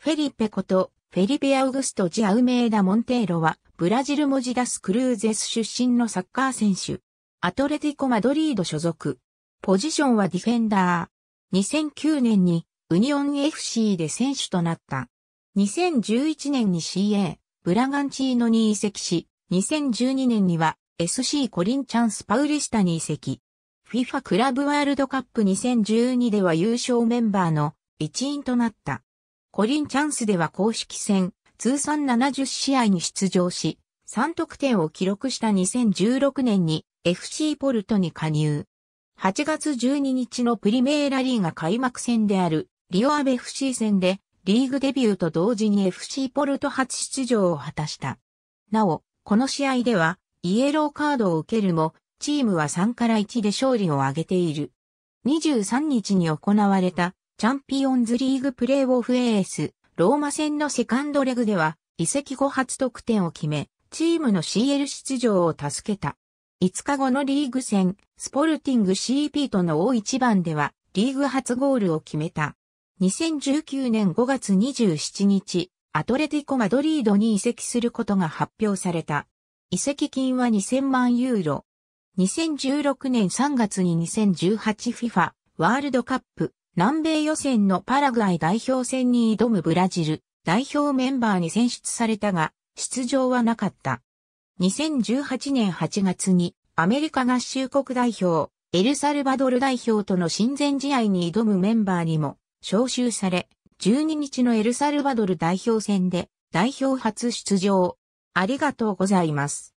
フェリペこと、フェリペ・アウグスト・ジ・アウメーダ・モンテーロは、ブラジルモジダス・クルーゼス出身のサッカー選手。アトレティコ・マドリード所属。ポジションはディフェンダー。2009年に、ウニオン FC で選手となった。2011年に CA、ブラガンチーノに移籍し、2012年には SC コリンチャンス・パウリスタに移籍。FIFA クラブワールドカップ2012では優勝メンバーの一員となった。コリンチャンスでは公式戦、通算70試合に出場し、3得点を記録した2016年に FC ポルトに加入。8月12日のプリメーラリーが開幕戦であるリオアベ FC 戦でリーグデビューと同時に FC ポルト初出場を果たした。なお、この試合ではイエローカードを受けるも、チームは3から1で勝利を挙げている。23日に行われたチャンピオンズリーグプレーオフエース、ローマ戦のセカンドレグでは、移籍後初得点を決め、チームの CL 出場を助けた。5日後のリーグ戦、スポルティング CP との大一番では、リーグ初ゴールを決めた。2019年5月27日、アトレティコ・マドリードに移籍することが発表された。移籍金は2000万ユーロ。2016年3月に 2018FIFA ワールドカップ南米予選のパラグアイ代表戦に挑むブラジル代表メンバーに選出されたが、出場はなかった。2018年8月にアメリカ合衆国代表、エルサルバドル代表との親善試合に挑むメンバーにも招集され、12日のエルサルバドル代表戦で代表初出場。ありがとうございます。